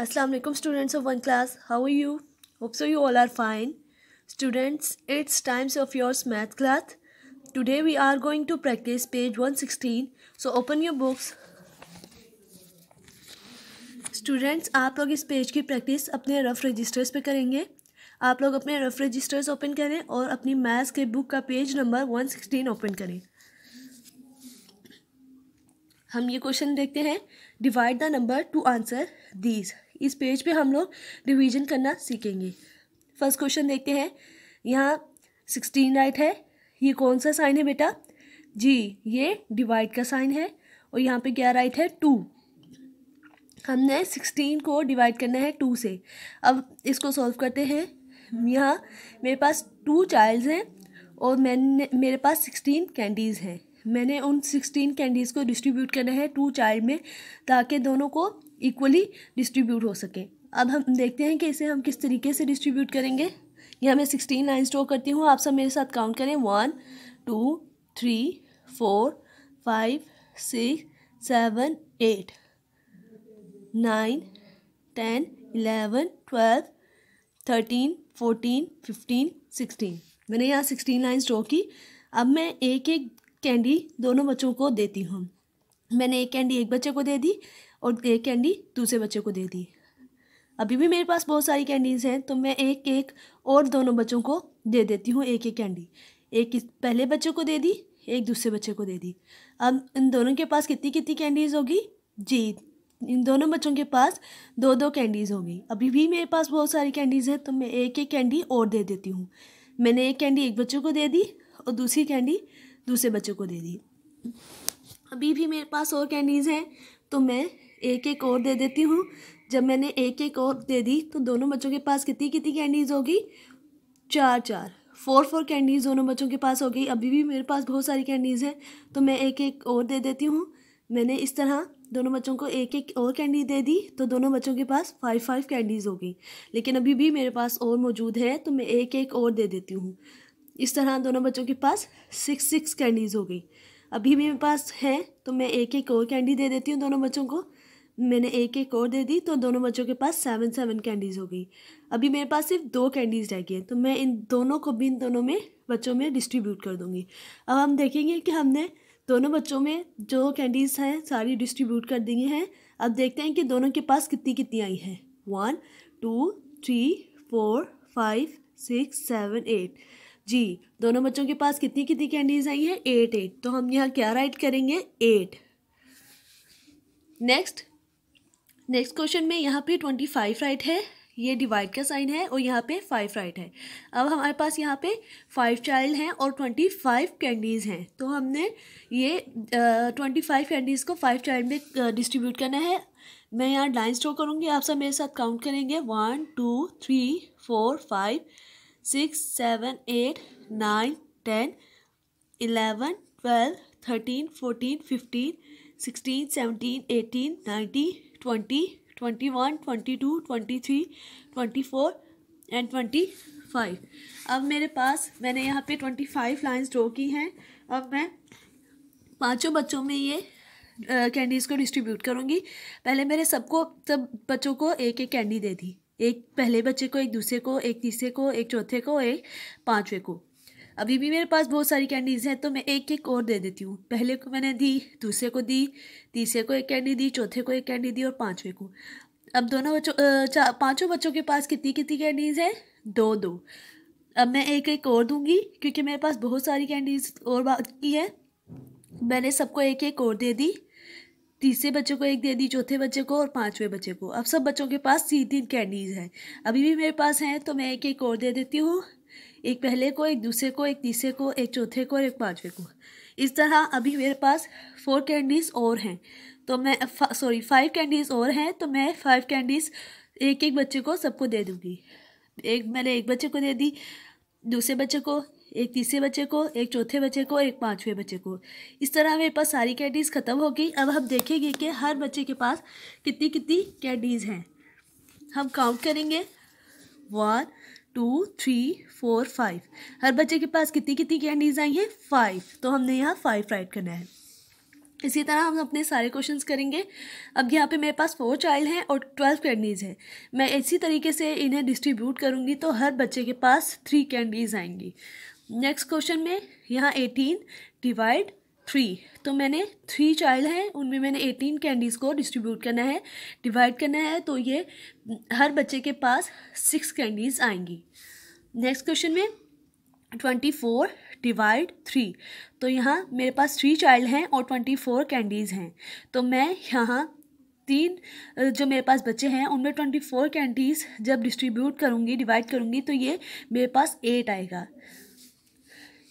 अस्सलाम वालेकुम students of one class how are you hope so you all are fine students it's times of yours math class today we are going to practice page one sixteen so open your books students आप लोग इस page की practice अपने rough registers पे करेंगे आप लोग अपने रफ रजिस्टर्स ओपन करें और अपनी मैथ्स के बुक का page number one sixteen open करें हम ये क्वेश्चन देखते हैं divide the number to answer these इस पेज पे हम लोग रिवीजन करना सीखेंगे फर्स्ट क्वेश्चन देखते हैं यहाँ सिक्सटीन राइट है ये कौन सा साइन है बेटा जी ये डिवाइड का साइन है और यहाँ पे क्या राइट है टू हमने सिक्सटीन को डिवाइड करना है टू से अब इसको सॉल्व करते हैं यहाँ मेरे पास टू चाइल्ड हैं और मैंने मेरे पास सिक्सटीन कैंडीज़ हैं मैंने उन सिक्सटीन कैंडीज़ को डिस्ट्रीब्यूट करना है टू चाइल्ड में ताकि दोनों को इक्वली डिस्ट्रीब्यूट हो सके अब हम देखते हैं कि इसे हम किस तरीके से डिस्ट्रीब्यूट करेंगे यहाँ मैं सिक्सटीन लाइन स्टोर करती हूँ आप सब मेरे साथ काउंट करें one two three four five six seven eight nine ten eleven twelve thirteen fourteen fifteen sixteen मैंने यहाँ सिक्सटीन लाइन ड्रॉ की अब मैं एक एक कैंडी दोनों बच्चों को देती हूँ मैंने एक कैंडी एक बच्चे को दे दी और एक कैंडी दूसरे बच्चे को दे दी अभी भी मेरे पास बहुत सारी कैंडीज़ हैं तो मैं एक एक और दोनों बच्चों को दे देती हूँ एक एक कैंडी एक पहले बच्चे को दे दी एक दूसरे बच्चे को दे दी अब इन दोनों के पास कितनी कितनी कैंडीज़ होगी जी इन दोनों बच्चों के पास दो दो कैंडीज़ होगी अभी भी मेरे पास बहुत सारी कैंडीज़ हैं तो मैं एक एक कैंडी और दे देती हूँ मैंने एक कैंडी एक बच्चों को दे दी और दूसरी कैंडी दूसरे बच्चों को दे दी अभी भी मेरे पास और कैंडीज़ हैं तो मैं एक एक और दे देती हूँ जब मैंने एक एक और दे दी तो दोनों बच्चों के पास कितनी कितनी कैंडीज़ होगी चार चार फोर फोर कैंडीज़ दोनों बच्चों के पास हो गई अभी भी मेरे पास बहुत सारी कैंडीज़ हैं तो मैं एक एक और दे देती हूँ मैंने इस तरह दोनों बच्चों को एक एक और कैंडी दे दी तो दोनों बच्चों के पास फाइव फाइव कैंडीज़ हो गई लेकिन अभी भी मेरे पास और मौजूद है तो मैं एक एक और दे देती हूँ इस तरह दोनों बच्चों के पास सिक्स सिक्स कैंडीज़ हो गई अभी भी मेरे पास है तो मैं एक एक और कैंडी दे देती हूँ दोनों बच्चों को मैंने एक एक और दे दी तो दोनों बच्चों के पास सेवन सेवन कैंडीज़ हो गई अभी मेरे पास सिर्फ दो कैंडीज़ रह गई हैं तो मैं इन दोनों को भी इन दोनों में बच्चों में डिस्ट्रीब्यूट कर दूँगी अब हम देखेंगे कि हमने दोनों बच्चों में जो कैंडीज़ हैं सारी डिस्ट्रीब्यूट कर दी हैं अब देखते हैं कि दोनों के पास कितनी कितनी आई हैं one two three four five six seven eight जी दोनों बच्चों के पास कितनी कितनी कैंडीज आई हैं एट एट तो हम यहाँ क्या राइट करेंगे एट नेक्स्ट नेक्स्ट क्वेश्चन में यहाँ पे ट्वेंटी फाइव राइट है ये डिवाइड का साइन है और यहाँ पे फाइव राइट है अब हमारे पास यहाँ पे फाइव चाइल्ड हैं और ट्वेंटी फाइव कैंडीज़ हैं तो हमने ये ट्वेंटी फाइव कैंडीज़ को फाइव चाइल्ड में डिस्ट्रीब्यूट करना है मैं यहाँ लाइन स्टोर करूँगी आप सब मेरे साथ काउंट करेंगे one two three four five six seven eight nine ten eleven twelve thirteen fourteen fifteen sixteen seventeen eighteen nineteen twenty twenty one twenty two twenty three twenty four and twenty five अब मेरे पास मैंने यहाँ पे twenty five lines draw की हैं अब मैं पांचों बच्चों में ये कैंडीज़ को डिस्ट्रीब्यूट करूँगी पहले मेरे सबको सब बच्चों को एक एक कैंडी दे दी एक पहले बच्चे को एक दूसरे को एक तीसरे को एक चौथे को एक पाँचवें को अभी भी मेरे पास बहुत सारी कैंडीज़ हैं तो मैं एक एक और दे देती हूँ पहले को मैंने दी दूसरे को दी तीसरे को एक कैंडी दी चौथे को एक कैंडी दी और पाँचवें को अब दोनों बच्चों पाँचों बच्चों के पास कितनी कितनी कैंडीज़ हैं दो दो अब मैं एक एक और दूंगी क्योंकि मेरे पास बहुत सारी कैंडीज़ और बाकी है मैंने सबको एक एक और दे दी तीसरे बच्चे को एक दे दी चौथे बच्चे को और पांचवें बच्चे को अब सब बच्चों के पास तीन तीन कैंडीज़ हैं अभी भी मेरे पास हैं तो मैं एक एक और दे देती हूँ एक पहले को एक दूसरे को एक तीसरे को एक चौथे को और एक पाँचवें को इस तरह अभी मेरे पास फोर कैंडीज़ और हैं तो मैं सॉरी फाइव कैंडीज़ और हैं तो मैं फाइव कैंडीज़ एक एक बच्चे को सबको दे दूँगी एक मैंने एक बच्चे को दे दी दूसरे बच्चे को एक तीसरे बच्चे को एक चौथे बच्चे को एक पाँचवें बच्चे को इस तरह मेरे पास सारी कैंडीज़ ख़त्म हो गई अब हम देखेंगे कि हर बच्चे के पास कितनी कितनी कैंडीज़ हैं हम काउंट करेंगे one two three four five हर बच्चे के पास कितनी कितनी कैंडीज आई हैं फाइव तो हमने यहाँ फाइव राइट करना है इसी तरह हम अपने सारे क्वेश्चंस करेंगे अब यहाँ पे मेरे पास फोर चाइल्ड हैं और ट्वेल्व कैंडीज़ हैं मैं इसी तरीके से इन्हें डिस्ट्रीब्यूट करूँगी तो हर बच्चे के पास थ्री कैंडीज़ आएंगी नेक्स्ट क्वेश्चन में यहाँ एटीन डिवाइड थ्री तो मैंने थ्री चाइल्ड हैं उनमें मैंने एटीन कैंडीज़ को डिस्ट्रीब्यूट करना है डिवाइड करना है तो ये हर बच्चे के पास सिक्स कैंडीज़ आएंगी नेक्स्ट क्वेश्चन में ट्वेंटी फोर डिवाइड थ्री तो यहाँ मेरे पास थ्री चाइल्ड हैं और ट्वेंटी फोर कैंडीज़ हैं तो मैं यहाँ तीन जो मेरे पास बच्चे हैं उनमें ट्वेंटी फोर कैंडीज़ जब डिस्ट्रीब्यूट करूँगी डिवाइड करूँगी तो ये मेरे पास एट आएगा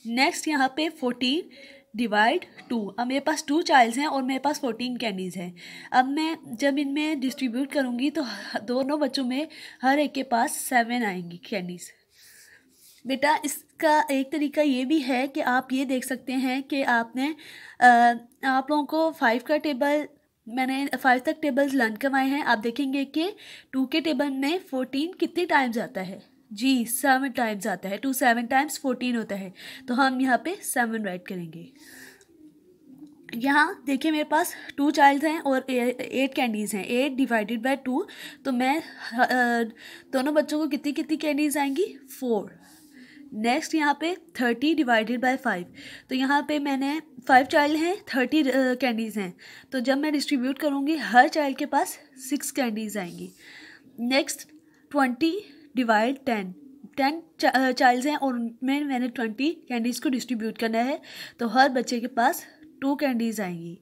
नेक्स्ट यहाँ पे फोर्टीन डिवाइड टू अब मेरे पास टू चाइल्ड्स हैं और मेरे पास फोर्टीन कैंडीज़ हैं अब मैं जब इनमें डिस्ट्रीब्यूट करूँगी तो दोनों बच्चों में हर एक के पास सेवन आएंगी कैंडीज़ बेटा इसका एक तरीका ये भी है कि आप ये देख सकते हैं कि आपने आप लोगों को फाइव का टेबल मैंने फाइव तक टेबल्स लर्न करवाए हैं आप देखेंगे कि टू के टेबल में फोर्टीन कितने टाइम्स आता है जी सेवन टाइम्स आता है टू सेवन टाइम्स फोर्टीन होता है तो हम यहाँ पे सेवन राइट करेंगे यहाँ देखिए मेरे पास टू चाइल्ड हैं और एट कैंडीज़ हैं एट डिवाइडेड बाय टू तो मैं दोनों बच्चों को कितनी कितनी कैंडीज़ आएंगी फोर नेक्स्ट यहाँ पे थर्टी डिवाइडेड बाय फाइव तो यहाँ पे मैंने फाइव चाइल्ड हैं थर्टी कैंडीज़ हैं तो जब मैं डिस्ट्रीब्यूट करूँगी हर चाइल्ड के पास सिक्स कैंडीज़ आएंगी next twenty divide ten ten child हैं और उनमें मैंने ट्वेंटी कैंडीज़ को डिस्ट्रीब्यूट करना है तो हर बच्चे के पास टू कैंडीज़ आएंगी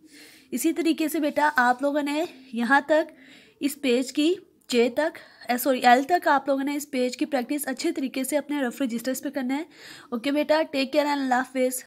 इसी तरीके से बेटा आप लोगों ने यहाँ तक इस पेज की जे तक सॉरी एल तक आप लोगों ने इस पेज की प्रैक्टिस अच्छे तरीके से अपने रफ रजिस्टर्स पे करना है ओके बेटा take care and laugh face